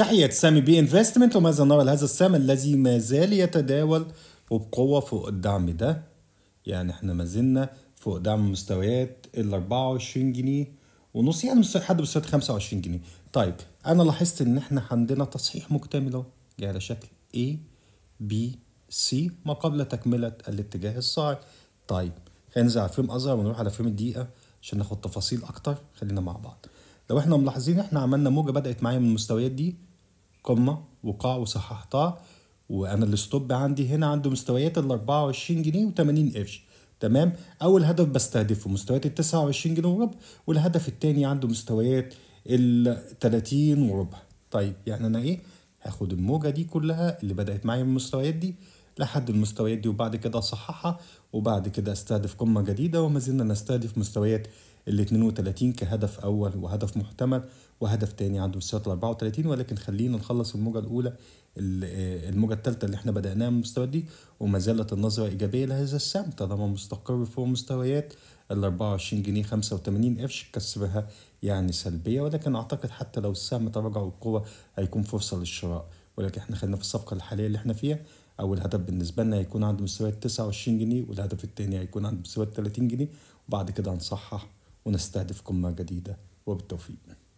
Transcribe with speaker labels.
Speaker 1: تحية سامي بي انفستمنت وماذا نرى لهذا السهم الذي ما زال يتداول وبقوة فوق الدعم ده يعني احنا ما زلنا فوق دعم مستويات ال 24 جنيه ونص يعني حد مستويات 25 جنيه طيب انا لاحظت ان احنا عندنا تصحيح مكتمل اهو جه على شكل A B C ما قبل تكملة الاتجاه الصاعد طيب خلينا ننزل على فريم اصغر ونروح على فريم الدقيقة عشان ناخد تفاصيل اكتر خلينا مع بعض لو احنا ملاحظين احنا عملنا موجة بدأت معايا من المستويات دي قمة وقاع وصححتها وانا الستوب عندي هنا عنده مستويات ال 24 جنيه و80 قرش تمام اول هدف بستهدفه مستويات ال 29 جنيه وربع والهدف الثاني عنده مستويات ال 30 وربع طيب يعني انا ايه هاخد الموجه دي كلها اللي بدات معايا من المستويات دي لحد المستويات دي وبعد كده اصححها وبعد كده استهدف قمه جديده وما زلنا نستهدف مستويات ال 32 كهدف اول وهدف محتمل وهدف تاني عند مستويات ال 34 ولكن خلينا نخلص الموجه الاولى آه، الموجه الثالثه اللي احنا بداناها من المستويات دي وما زالت النظره ايجابيه لهذا السهم طالما مستقر فوق مستويات ال 24 جنيه 85 قرش كسرها يعني سلبيه ولكن اعتقد حتى لو السهم تراجع بقوه هيكون فرصه للشراء ولكن احنا خلينا في الصفقه الحاليه اللي احنا فيها اول هدف بالنسبه لنا هيكون عند مستويات 29 جنيه والهدف الثاني هيكون عند مستويات 30 جنيه وبعد كده هنصحح ونستهدفكم قمة جديدة وبالتوفيق